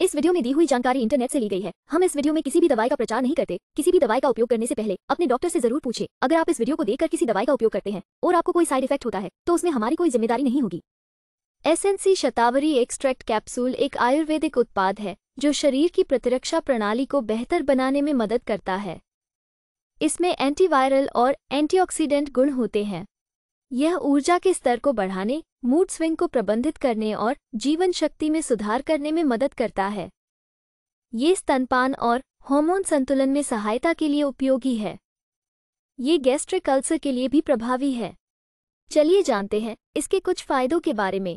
इस वीडियो में दी हुई जानकारी इंटरनेट से ली गई है हम इस वीडियो में किसी भी दवाई का प्रचार नहीं करते किसी भी दवाई का उपयोग करने से पहले अपने डॉक्टर से जरूर पूछे अगर आप इस वीडियो को देखकर किसी दवाई का उपयोग करते हैं और आपको कोई साइड इफेक्ट होता है तो उसमें हमारी कोई जिम्मेदारी नहीं होगी एसएनसी शतावरी एक्सट्रैक्ट कैप्सूल एक आयुर्वेदिक उत्पाद है जो शरीर की प्रतिरक्षा प्रणाली को बेहतर बनाने में मदद करता है इसमें एंटीवायरल और एंटीऑक्सीडेंट गुण होते हैं यह ऊर्जा के स्तर को बढ़ाने मूड स्विंग को प्रबंधित करने और जीवन शक्ति में सुधार करने में मदद करता है ये स्तनपान और हार्मोन संतुलन में सहायता के लिए उपयोगी है ये गैस्ट्रिक अल्सर के लिए भी प्रभावी है चलिए जानते हैं इसके कुछ फायदों के बारे में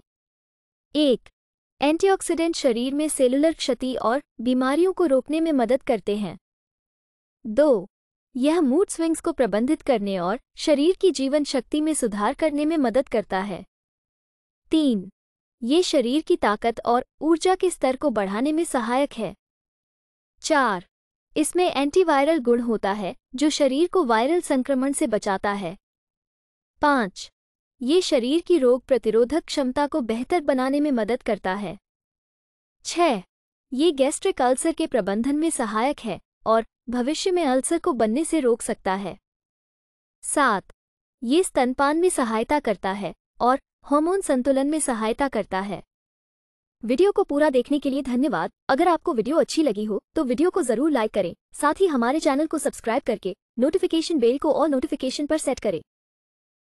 एक एंटीऑक्सीडेंट शरीर में सेलुलर क्षति और बीमारियों को रोकने में मदद करते हैं दो यह मूड स्विंग्स को प्रबंधित करने और शरीर की जीवन शक्ति में सुधार करने में मदद करता है तीन ये शरीर की ताकत और ऊर्जा के स्तर को बढ़ाने में सहायक है चार इसमें एंटीवायरल गुण होता है जो शरीर को वायरल संक्रमण से बचाता है पाँच ये शरीर की रोग प्रतिरोधक क्षमता को बेहतर बनाने में मदद करता है छह ये गैस्ट्रिक अल्सर के प्रबंधन में सहायक है और भविष्य में अल्सर को बनने से रोक सकता है सात ये स्तनपान में सहायता करता है और हार्मोन संतुलन में सहायता करता है वीडियो को पूरा देखने के लिए धन्यवाद अगर आपको वीडियो अच्छी लगी हो तो वीडियो को जरूर लाइक करें साथ ही हमारे चैनल को सब्सक्राइब करके नोटिफिकेशन बेल को और नोटिफिकेशन पर सेट करें